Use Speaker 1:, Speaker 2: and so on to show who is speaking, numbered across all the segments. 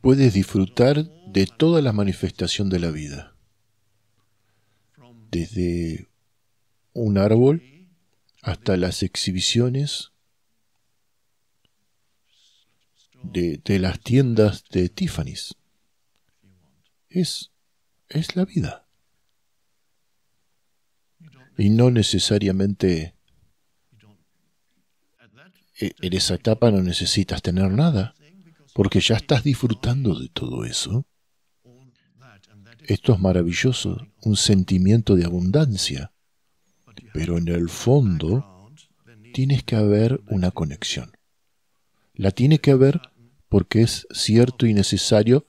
Speaker 1: puedes disfrutar de toda la manifestación de la vida. Desde un árbol hasta las exhibiciones de, las tiendas de Tiffany's. Es, es la vida. Y no necesariamente e, en esa etapa no necesitas tener nada porque ya estás disfrutando de todo eso. Esto es maravilloso, un sentimiento de abundancia, pero en el fondo tienes que haber una conexión. La tiene que haber porque es cierto y necesario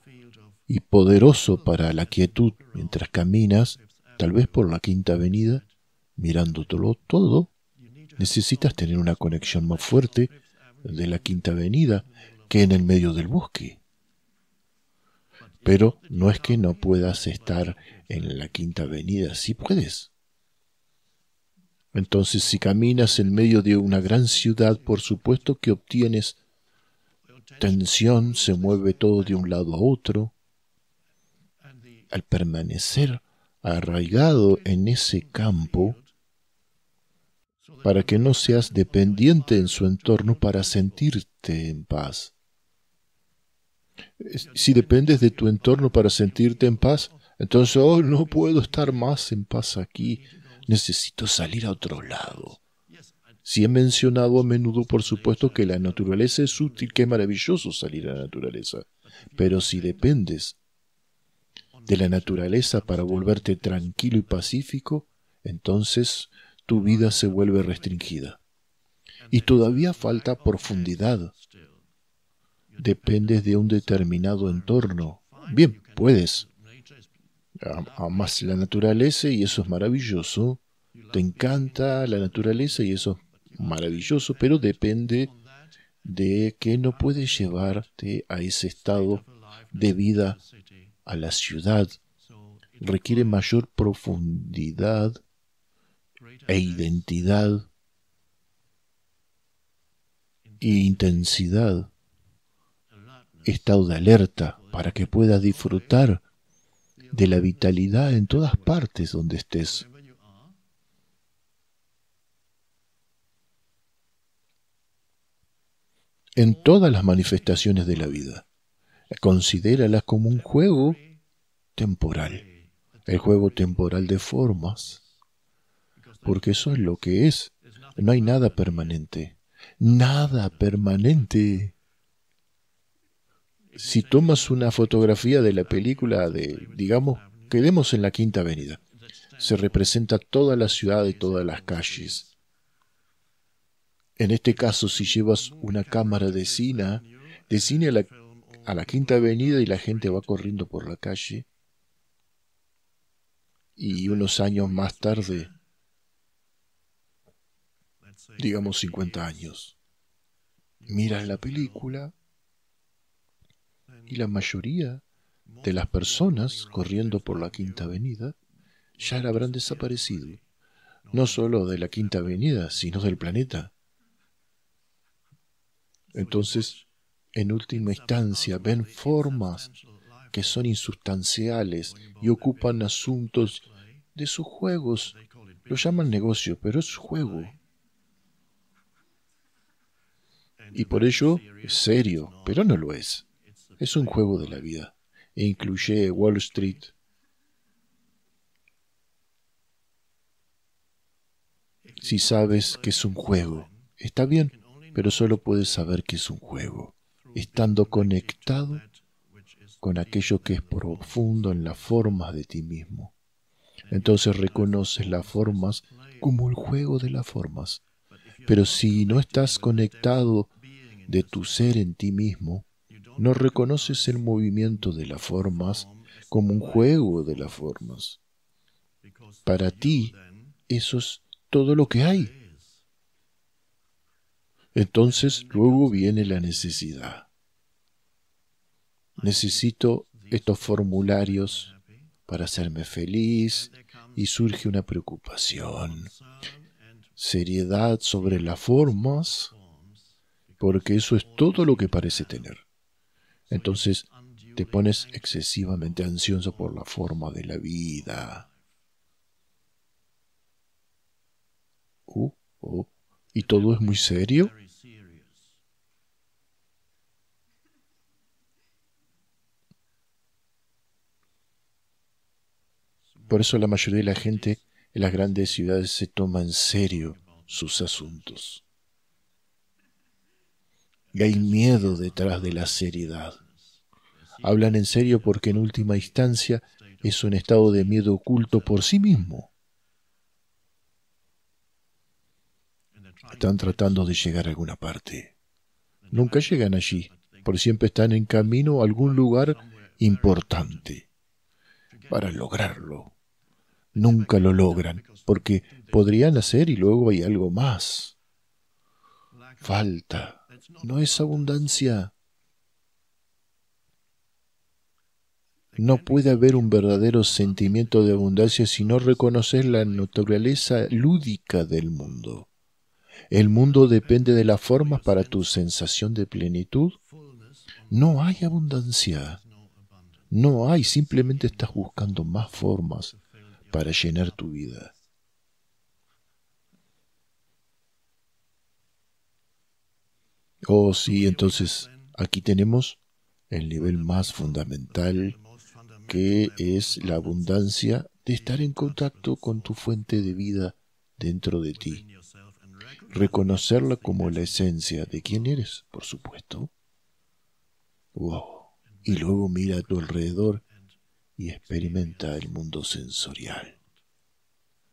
Speaker 1: y poderoso para la quietud mientras caminas, tal vez por la quinta avenida, mirándolo todo. Necesitas tener una conexión más fuerte de la quinta avenida que en el medio del bosque. Pero no es que no puedas estar en la quinta avenida, sí puedes. Entonces, si caminas en medio de una gran ciudad, por supuesto que obtienes tensión, se mueve todo de un lado a otro. Al permanecer arraigado en ese campo, para que no seas dependiente en su entorno para sentirte en paz. Si dependes de tu entorno para sentirte en paz, entonces, oh, no puedo estar más en paz aquí. Necesito salir a otro lado. Si he mencionado a menudo, por supuesto, que la naturaleza es útil, que es maravilloso salir a la naturaleza. Pero si dependes de la naturaleza para volverte tranquilo y pacífico, entonces tu vida se vuelve restringida. Y todavía falta profundidad dependes de un determinado entorno. Bien, puedes. Amas la naturaleza y eso es maravilloso. Te encanta la naturaleza y eso es maravilloso, pero depende de que no puedes llevarte a ese estado de vida a la ciudad. Requiere mayor profundidad e identidad e intensidad estado de alerta para que puedas disfrutar de la vitalidad en todas partes donde estés. En todas las manifestaciones de la vida. Considéralas como un juego temporal, el juego temporal de formas, porque eso es lo que es. No hay nada permanente. Nada permanente si tomas una fotografía de la película de, digamos, quedemos en la Quinta Avenida, se representa toda la ciudad y todas las calles. En este caso, si llevas una cámara de cine, de cine a la, a la Quinta Avenida y la gente va corriendo por la calle, y unos años más tarde, digamos 50 años, miras la película y la mayoría de las personas corriendo por la Quinta Avenida ya habrán desaparecido, no solo de la Quinta Avenida, sino del planeta. Entonces, en última instancia, ven formas que son insustanciales y ocupan asuntos de sus juegos. Lo llaman negocio, pero es juego. Y por ello es serio, pero no lo es es un juego de la vida e incluye Wall Street. Si sabes que es un juego, está bien, pero solo puedes saber que es un juego, estando conectado con aquello que es profundo en las formas de ti mismo. Entonces reconoces las formas como el juego de las formas. Pero si no estás conectado de tu ser en ti mismo, no reconoces el movimiento de las formas como un juego de las formas. Para ti, eso es todo lo que hay. Entonces luego viene la necesidad. Necesito estos formularios para hacerme feliz y surge una preocupación, seriedad sobre las formas, porque eso es todo lo que parece tener. Entonces te pones excesivamente ansioso por la forma de la vida. Uh, oh. ¿Y todo es muy serio? Por eso la mayoría de la gente en las grandes ciudades se toma en serio sus asuntos y hay miedo detrás de la seriedad. Hablan en serio porque en última instancia es un estado de miedo oculto por sí mismo. Están tratando de llegar a alguna parte. Nunca llegan allí, por siempre están en camino a algún lugar importante. Para lograrlo. Nunca lo logran, porque podrían hacer y luego hay algo más. Falta no es abundancia. No puede haber un verdadero sentimiento de abundancia si no reconoces la naturaleza lúdica del mundo. El mundo depende de las formas para tu sensación de plenitud. No hay abundancia. No hay, simplemente estás buscando más formas para llenar tu vida. Oh sí, entonces aquí tenemos el nivel más fundamental que es la abundancia de estar en contacto con tu fuente de vida dentro de ti. Reconocerla como la esencia de quién eres, por supuesto. Wow. Y luego mira a tu alrededor y experimenta el mundo sensorial.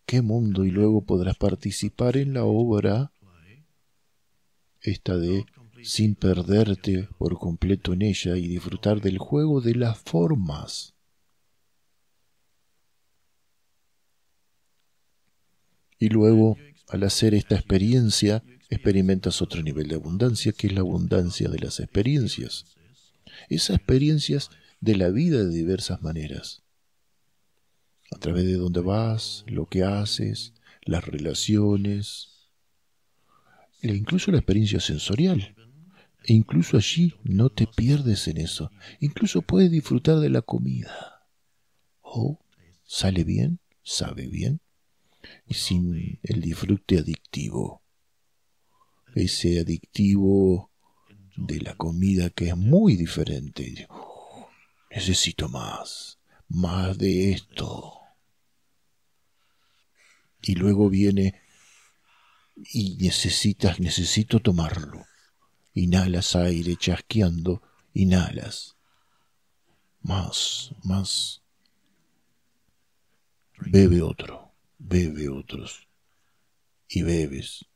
Speaker 1: ¿Qué mundo? Y luego podrás participar en la obra esta de sin perderte por completo en ella y disfrutar del juego de las formas. Y luego, al hacer esta experiencia, experimentas otro nivel de abundancia, que es la abundancia de las experiencias. Esas experiencias de la vida de diversas maneras. A través de dónde vas, lo que haces, las relaciones, e incluso la experiencia sensorial. E incluso allí no te pierdes en eso. Incluso puedes disfrutar de la comida. oh, sale bien, sabe bien, y sin el disfrute adictivo. Ese adictivo de la comida que es muy diferente. necesito más, más de esto. Y luego viene y necesitas, necesito tomarlo Inhalas aire chasqueando, inhalas. Más, más. Bebe otro, bebe otros. Y bebes.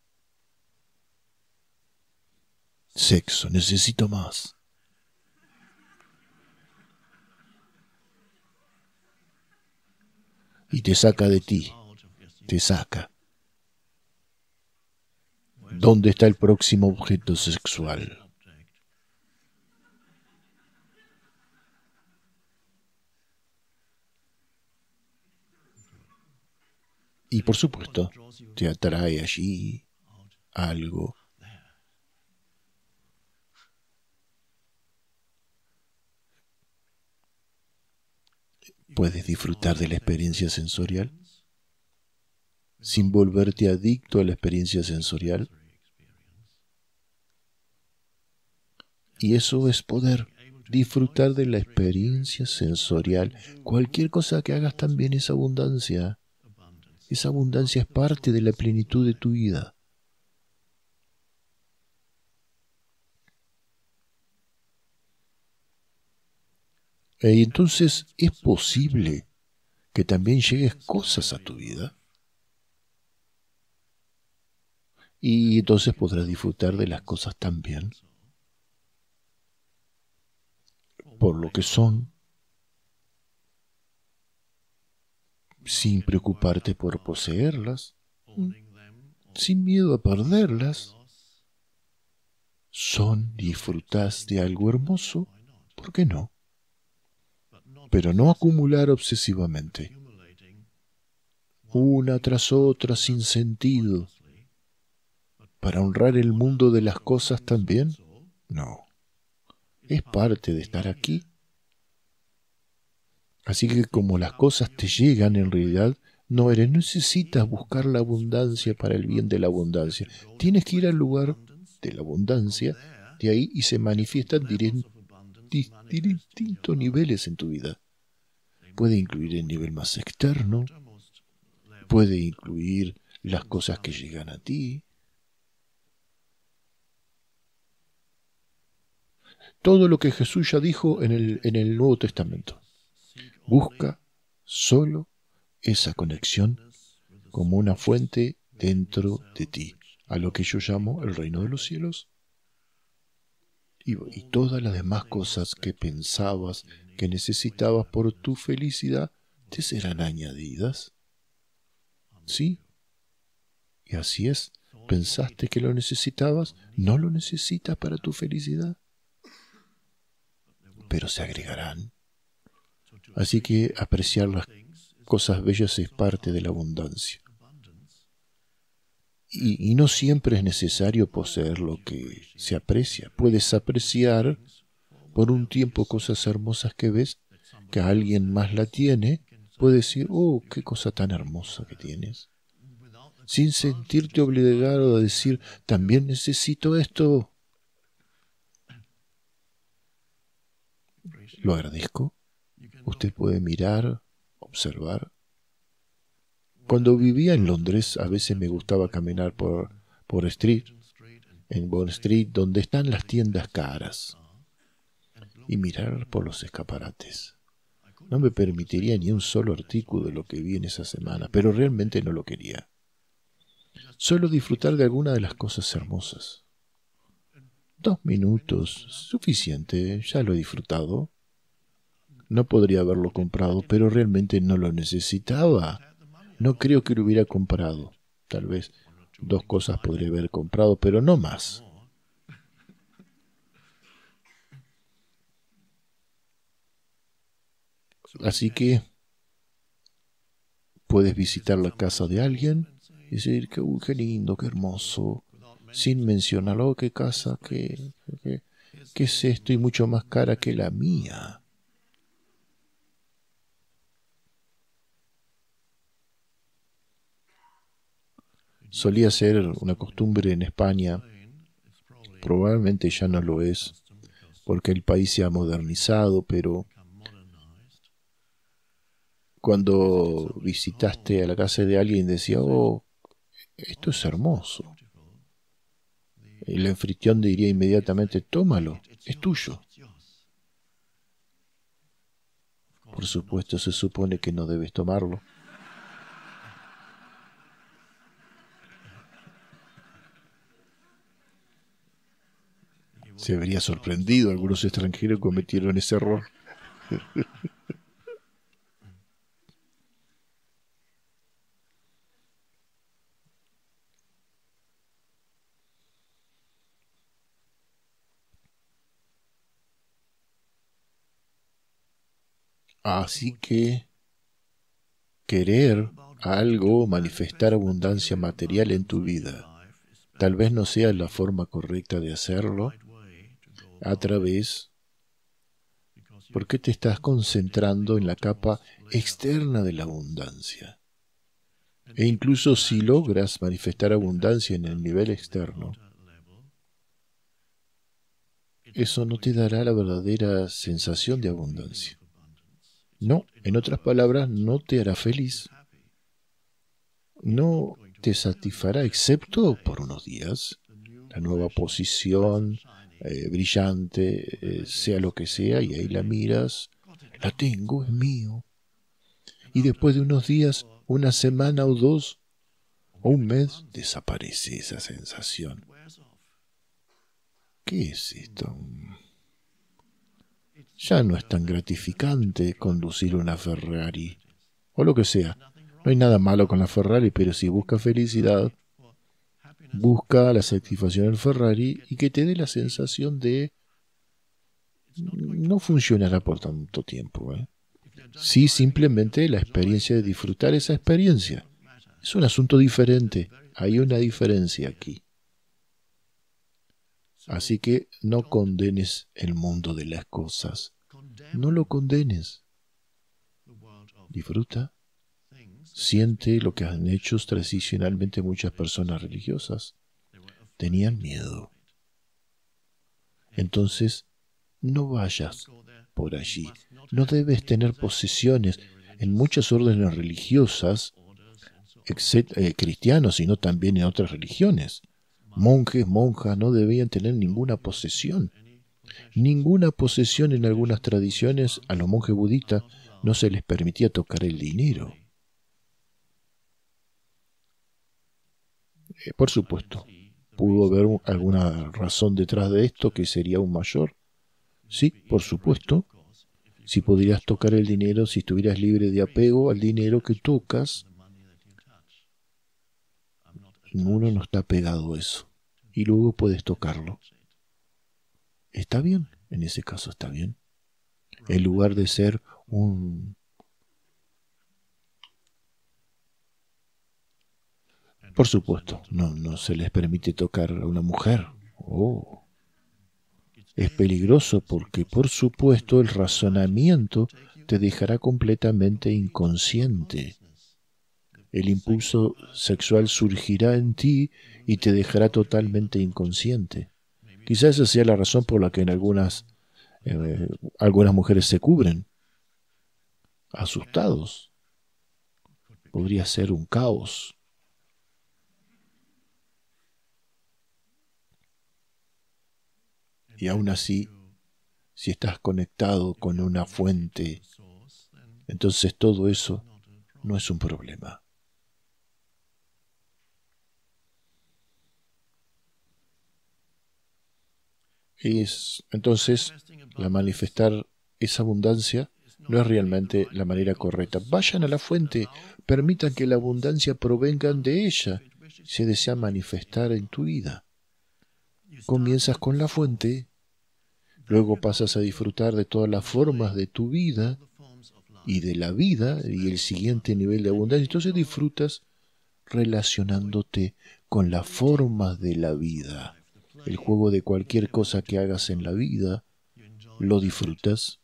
Speaker 1: Sexo, necesito más. Y te saca de ti, te saca. ¿Dónde está el próximo objeto sexual? Y por supuesto, te atrae allí algo. Puedes disfrutar de la experiencia sensorial sin volverte adicto a la experiencia sensorial. Y eso es poder, disfrutar de la experiencia sensorial. Cualquier cosa que hagas también es abundancia. Esa abundancia es parte de la plenitud de tu vida. Y e entonces es posible que también llegues cosas a tu vida. Y entonces podrás disfrutar de las cosas también. por lo que son, sin preocuparte por poseerlas, sin miedo a perderlas, son disfrutas de algo hermoso, ¿por qué no? Pero no acumular obsesivamente, una tras otra sin sentido, para honrar el mundo de las cosas también, no. Es parte de estar aquí. Así que como las cosas te llegan en realidad, no eres, necesitas buscar la abundancia para el bien de la abundancia. Tienes que ir al lugar de la abundancia, de ahí y se manifiestan distintos niveles en tu vida. Puede incluir el nivel más externo, puede incluir las cosas que llegan a ti, todo lo que Jesús ya dijo en el, en el Nuevo Testamento. Busca solo esa conexión como una fuente dentro de ti, a lo que yo llamo el reino de los cielos. Y, y todas las demás cosas que pensabas que necesitabas por tu felicidad te serán añadidas. ¿Sí? Y así es. Pensaste que lo necesitabas, no lo necesitas para tu felicidad pero se agregarán. Así que apreciar las cosas bellas es parte de la abundancia. Y, no siempre es necesario poseer lo que se aprecia. Puedes apreciar por un tiempo cosas hermosas que ves, que alguien más la tiene, puede decir, oh, qué cosa tan hermosa que tienes, sin sentirte obligado a decir, también necesito esto. lo agradezco. Usted puede mirar, observar. Cuando vivía en Londres, a veces me gustaba caminar por, por Street, en Bond Street, donde están las tiendas caras, y mirar por los escaparates. No me permitiría ni un solo artículo de lo que vi en esa semana, pero realmente no lo quería. Solo disfrutar de alguna de las cosas hermosas. Dos minutos, suficiente, ya lo he disfrutado. No podría haberlo comprado, pero realmente no lo necesitaba. No creo que lo hubiera comprado. Tal vez dos cosas podría haber comprado, pero no más. Así que puedes visitar la casa de alguien y decir que qué lindo, qué hermoso, sin mencionarlo, oh, qué casa, qué es esto y mucho más cara que la mía. Solía ser una costumbre en España, probablemente ya no lo es, porque el país se ha modernizado, pero cuando visitaste a la casa de alguien decía, oh, esto es hermoso. El anfitrión diría inmediatamente, tómalo, es tuyo. Por supuesto se supone que no debes tomarlo. Se vería sorprendido, algunos extranjeros cometieron ese error. Así que querer algo, manifestar abundancia material en tu vida, tal vez no sea la forma correcta de hacerlo, a través. porque te estás concentrando en la capa externa de la abundancia? E incluso si logras manifestar abundancia en el nivel externo, eso no te dará la verdadera sensación de abundancia. No, en otras palabras, no te hará feliz. No te satisfará excepto por unos días. La nueva posición, eh, brillante, eh, sea lo que sea, y ahí la miras, la tengo, es mío. Y después de unos días, una semana o dos, o un mes, desaparece esa sensación. ¿Qué es esto? Ya no es tan gratificante conducir una Ferrari, o lo que sea. No hay nada malo con la Ferrari, pero si busca felicidad, busca la satisfacción del Ferrari y que te dé la sensación de no funcionará por tanto tiempo. ¿eh? Sí, simplemente la experiencia de disfrutar esa experiencia. Es un asunto diferente. Hay una diferencia aquí. Así que no condenes el mundo de las cosas. No lo condenes. Disfruta siente lo que han hecho tradicionalmente muchas personas religiosas. Tenían miedo. Entonces, no vayas por allí. No debes tener posesiones. En muchas órdenes religiosas, eh, cristianos, sino también en otras religiones, monjes, monjas no debían tener ninguna posesión. Ninguna posesión en algunas tradiciones a los monjes budistas no se les permitía tocar el dinero. Eh, por supuesto, pudo haber alguna razón detrás de esto que sería un mayor. Sí, por supuesto. Si pudieras tocar el dinero, si estuvieras libre de apego al dinero que tocas, uno no está pegado a eso. Y luego puedes tocarlo. Está bien, en ese caso está bien. En lugar de ser un Por supuesto, no, no se les permite tocar a una mujer. Oh. Es peligroso porque, por supuesto, el razonamiento te dejará completamente inconsciente. El impulso sexual surgirá en ti y te dejará totalmente inconsciente. Quizás esa sea la razón por la que en algunas, eh, algunas mujeres se cubren, asustados. Podría ser un caos. Y aún así, si estás conectado con una fuente, entonces todo eso no es un problema. es, entonces, la manifestar esa abundancia no es realmente la manera correcta. Vayan a la fuente, permitan que la abundancia provenga de ella, se desea manifestar en tu vida. Comienzas con la fuente Luego pasas a disfrutar de todas las formas de tu vida y de la vida y el siguiente nivel de abundancia. Entonces disfrutas relacionándote con las formas de la vida. El juego de cualquier cosa que hagas en la vida, lo disfrutas.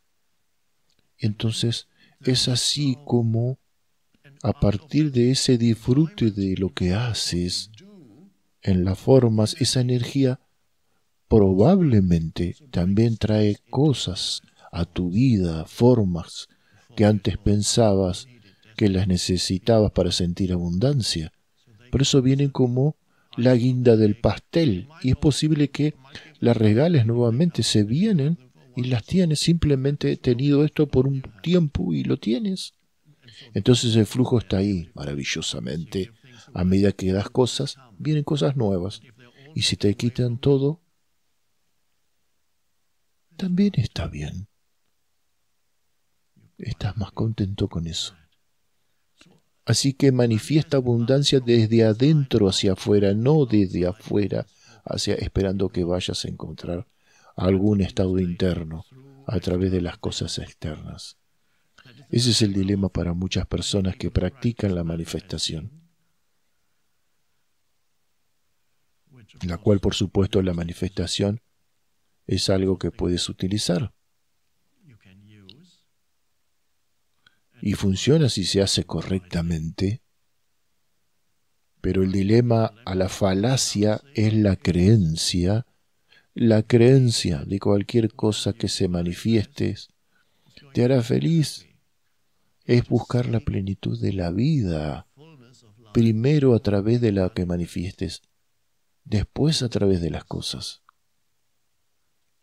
Speaker 1: Entonces es así como a partir de ese disfrute de lo que haces, en las formas, esa energía probablemente también trae cosas a tu vida, formas que antes pensabas que las necesitabas para sentir abundancia. Por eso vienen como la guinda del pastel y es posible que las regales nuevamente, se vienen y las tienes. Simplemente tenido esto por un tiempo y lo tienes. Entonces el flujo está ahí maravillosamente. A medida que das cosas, vienen cosas nuevas. Y si te quitan todo, también está bien. Estás más contento con eso. Así que manifiesta abundancia desde adentro hacia afuera, no desde afuera hacia esperando que vayas a encontrar algún estado interno a través de las cosas externas. Ese es el dilema para muchas personas que practican la manifestación, la cual por supuesto la manifestación es algo que puedes utilizar. Y funciona si se hace correctamente. Pero el dilema a la falacia es la creencia, la creencia de cualquier cosa que se manifiestes te hará feliz. Es buscar la plenitud de la vida, primero a través de la que manifiestes, después a través de las cosas.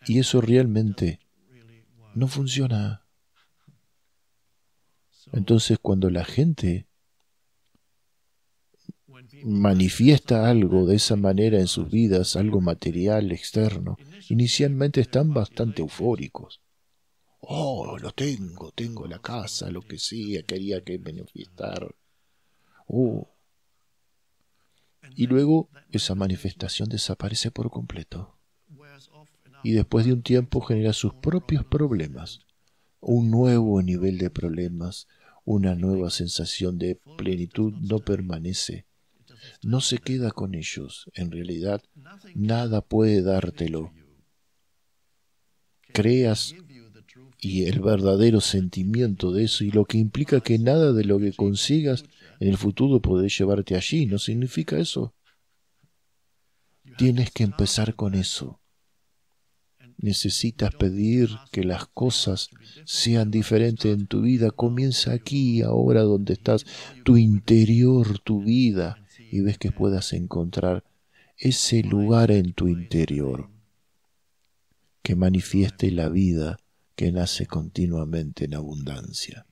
Speaker 1: Y eso realmente no funciona. Entonces cuando la gente manifiesta algo de esa manera en sus vidas, algo material, externo, inicialmente están bastante eufóricos. Oh, lo tengo, tengo la casa, lo que sea, quería que manifestar. Oh. Y luego esa manifestación desaparece por completo y después de un tiempo genera sus propios problemas, un nuevo nivel de problemas, una nueva sensación de plenitud no permanece, no se queda con ellos, en realidad nada puede dártelo. Creas y el verdadero sentimiento de eso y lo que implica que nada de lo que consigas en el futuro puede llevarte allí, ¿no significa eso? Tienes que empezar con eso. Necesitas pedir que las cosas sean diferentes en tu vida. Comienza aquí, ahora donde estás, tu interior, tu vida, y ves que puedas encontrar ese lugar en tu interior que manifieste la vida que nace continuamente en abundancia,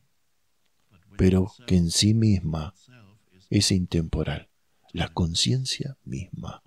Speaker 1: pero que en sí misma es intemporal, la conciencia misma